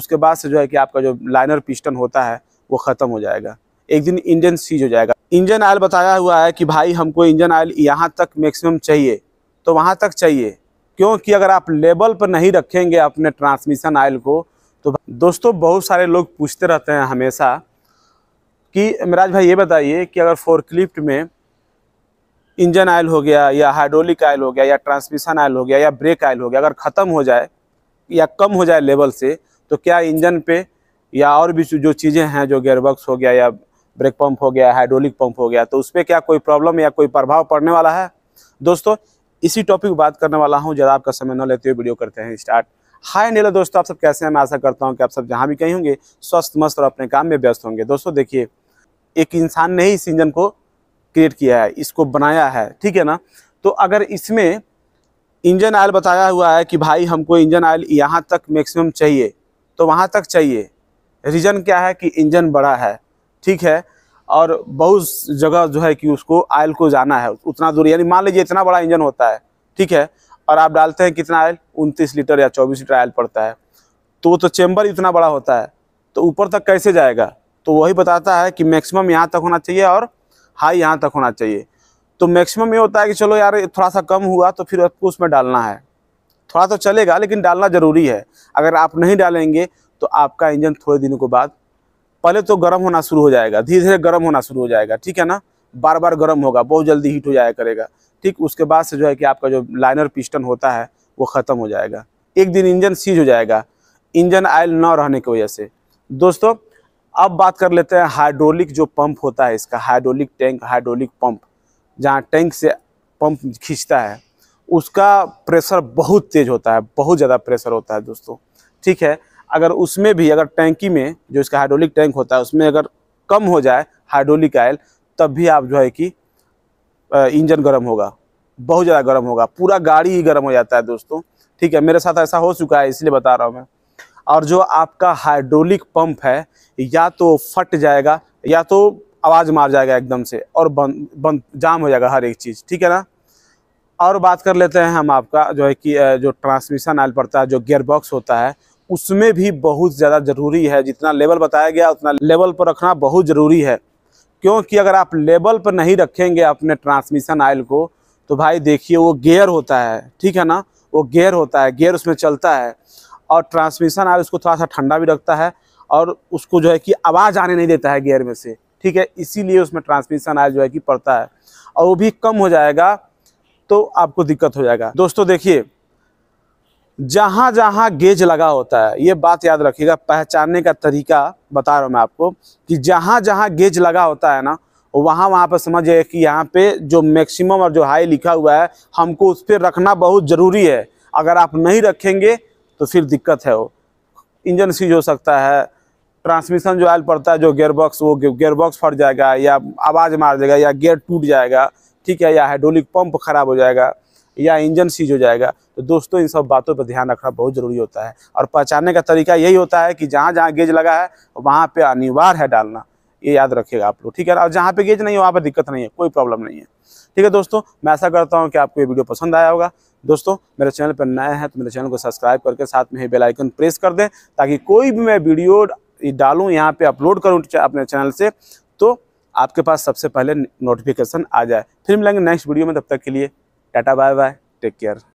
उसके बाद से जो है कि आपका जो लाइनर पिस्टन होता है वो ख़त्म हो जाएगा एक दिन इंजन सीज हो जाएगा इंजन ऑयल बताया हुआ है कि भाई हमको इंजन ऑयल यहाँ तक मैक्सिमम चाहिए तो वहाँ तक चाहिए क्योंकि अगर आप लेबल पर नहीं रखेंगे अपने ट्रांसमिशन ऑयल को तो दोस्तों बहुत सारे लोग पूछते रहते हैं हमेशा कि मिराज भाई ये बताइए कि अगर फोरक्लिफ्ट में इंजन ऑयल हो गया या हाइड्रोलिक ऑयल हो गया या ट्रांसमिशन ऑयल हो गया या ब्रेक ऑयल हो गया अगर ख़त्म हो जाए या कम हो जाए लेवल से तो क्या इंजन पे या और भी जो चीज़ें हैं जो गेयरबॉक्स हो गया या ब्रेक पंप हो गया हाइड्रोलिक पंप हो गया तो उस पर क्या कोई प्रॉब्लम या कोई प्रभाव पड़ने वाला है दोस्तों इसी टॉपिक बात करने वाला हूँ ज़्यादा आपका समय न लेते हुए वीडियो करते हैं स्टार्ट हाय नीला दोस्तों आप सब कैसे हैं मैं आशा करता हूँ कि आप सब जहाँ भी कहीं होंगे स्वस्थ मस्त और अपने काम में व्यस्त होंगे दोस्तों देखिए एक इंसान ने ही इस इंजन को क्रिएट किया है इसको बनाया है ठीक है ना तो अगर इसमें इंजन ऑयल बताया हुआ है कि भाई हमको इंजन ऑयल यहाँ तक मैक्सिमम चाहिए तो वहाँ तक चाहिए रीज़न क्या है कि इंजन बड़ा है ठीक है और बहुत जगह जो है कि उसको आयल को जाना है उतना दूर यानी मान लीजिए इतना बड़ा इंजन होता है ठीक है और आप डालते हैं कितना आयल उनतीस लीटर या चौबीस लीटर आयल पड़ता है तो तो चैम्बर इतना बड़ा होता है तो ऊपर तक कैसे जाएगा तो वही बताता है कि मैक्सिमम यहाँ तक होना चाहिए और हाई यहाँ तक होना चाहिए तो मैक्सिमम ये होता है कि चलो यार थोड़ा सा कम हुआ तो फिर आपको उसमें डालना है थोड़ा तो चलेगा लेकिन डालना ज़रूरी है अगर आप नहीं डालेंगे तो आपका इंजन थोड़े दिनों के बाद पहले तो गर्म होना शुरू हो जाएगा धीरे धीरे गर्म होना शुरू हो जाएगा ठीक है ना बार बार गर्म होगा बहुत जल्दी हीट हो जाया करेगा ठीक उसके बाद से जो है कि आपका जो लाइनर पिस्टन होता है वो ख़त्म हो जाएगा एक दिन इंजन सीज हो जाएगा इंजन आयल न रहने की वजह से दोस्तों अब बात कर लेते हैं हाइड्रोलिक जो पंप होता है इसका हाइड्रोलिक टैंक हाइड्रोलिक पंप जहाँ टैंक से पंप खींचता है उसका प्रेशर बहुत तेज़ होता है बहुत ज़्यादा प्रेशर होता है दोस्तों ठीक है अगर उसमें भी अगर टैंकी में जो इसका हाइड्रोलिक टैंक होता है उसमें अगर कम हो जाए हाइड्रोलिक आयल तब भी आप जो है कि इंजन गर्म होगा बहुत ज़्यादा गर्म होगा पूरा गाड़ी ही गर्म हो जाता है दोस्तों ठीक है मेरे साथ ऐसा हो चुका है इसलिए बता रहा हूँ मैं और जो आपका हाइड्रोलिक पंप है या तो फट जाएगा या तो आवाज़ मार जाएगा एकदम से और बंद बंद जाम हो जाएगा हर एक चीज़ ठीक है ना और बात कर लेते हैं हम आपका जो है कि जो ट्रांसमिशन आयल पड़ता है जो गियर बॉक्स होता है उसमें भी बहुत ज़्यादा ज़रूरी है जितना लेवल बताया गया उतना लेवल पर रखना बहुत ज़रूरी है क्योंकि अगर आप लेवल पर नहीं रखेंगे अपने ट्रांसमिशन आयल को तो भाई देखिए वो गेयर होता है ठीक है ना वो गेयर होता है गेयर उसमें चलता है और ट्रांसमिशन आयल उसको थोड़ा सा ठंडा भी रखता है और उसको जो है कि आवाज़ आने नहीं देता है गेयर में से ठीक है इसीलिए उसमें ट्रांसमिशन आयल जो है कि पड़ता है और वो भी कम हो जाएगा तो आपको दिक्कत हो जाएगा दोस्तों देखिए जहां जहां गेज लगा होता है ये बात याद रखिएगा पहचानने का तरीका बता रहा हूं मैं आपको कि जहां जहां गेज लगा होता है ना वहां वहां पर समझिए कि यहाँ पे जो मैक्सिमम और जो हाई लिखा हुआ है हमको उस पर रखना बहुत ज़रूरी है अगर आप नहीं रखेंगे तो फिर दिक्कत है वो इंजन सीज हो सकता है ट्रांसमिशन जो आयल पड़ता है जो गेयरबॉक्स वो गेयरबॉक्स फट जाएगा या आवाज़ मार देगा या गेयर टूट जाएगा ठीक है या हाइड्रोलिक पंप खराब हो जाएगा या इंजन सीज हो जाएगा तो दोस्तों इन सब बातों पर ध्यान रखना बहुत ज़रूरी होता है और पहचानने का तरीका यही होता है कि जहाँ जहाँ गेज लगा है वहाँ पर अनिवार्य है डालना ये याद रखिएगा आप लोग ठीक है और जहाँ पे गेज नहीं है वहाँ पर दिक्कत नहीं है कोई प्रॉब्लम नहीं है ठीक है दोस्तों मैं ऐसा करता हूँ कि आपको ये वीडियो पसंद आया होगा दोस्तों मेरे चैनल पर नए हैं तो मेरे चैनल को सब्सक्राइब करके साथ में ही बेल आइकन प्रेस कर दें ताकि कोई भी मैं वीडियो डालूँ यहाँ पर अपलोड करूँ अपने चैनल से तो आपके पास सबसे पहले नोटिफिकेशन आ जाए फिर मिलेंगे नेक्स्ट वीडियो में तब तक के लिए tata bye bye take care